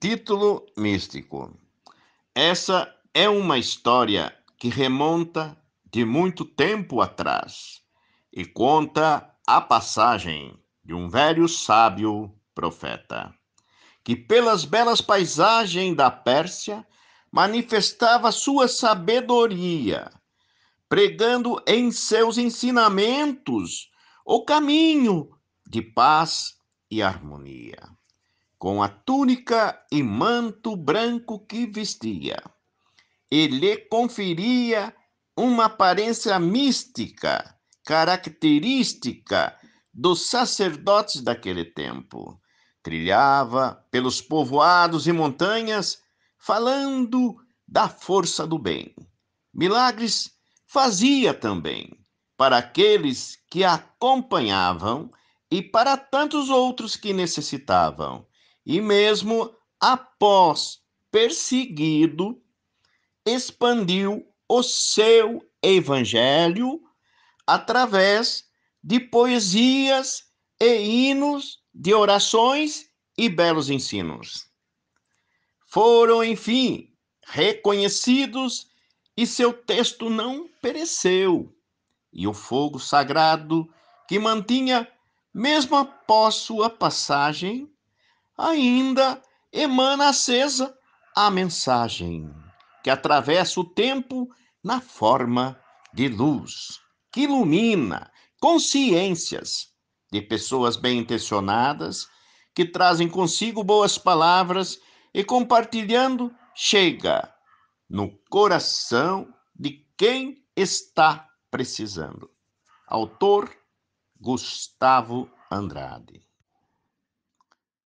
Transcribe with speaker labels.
Speaker 1: Título místico. Essa é uma história que remonta de muito tempo atrás e conta a passagem de um velho sábio profeta, que pelas belas paisagens da Pérsia manifestava sua sabedoria, pregando em seus ensinamentos o caminho de paz e harmonia com a túnica e manto branco que vestia. Ele conferia uma aparência mística, característica dos sacerdotes daquele tempo. Trilhava pelos povoados e montanhas, falando da força do bem. Milagres fazia também para aqueles que acompanhavam e para tantos outros que necessitavam e mesmo após perseguido, expandiu o seu evangelho através de poesias e hinos, de orações e belos ensinos. Foram, enfim, reconhecidos e seu texto não pereceu, e o fogo sagrado que mantinha, mesmo após sua passagem, ainda emana acesa a mensagem que atravessa o tempo na forma de luz, que ilumina consciências de pessoas bem intencionadas que trazem consigo boas palavras e compartilhando chega no coração de quem está precisando. Autor Gustavo Andrade.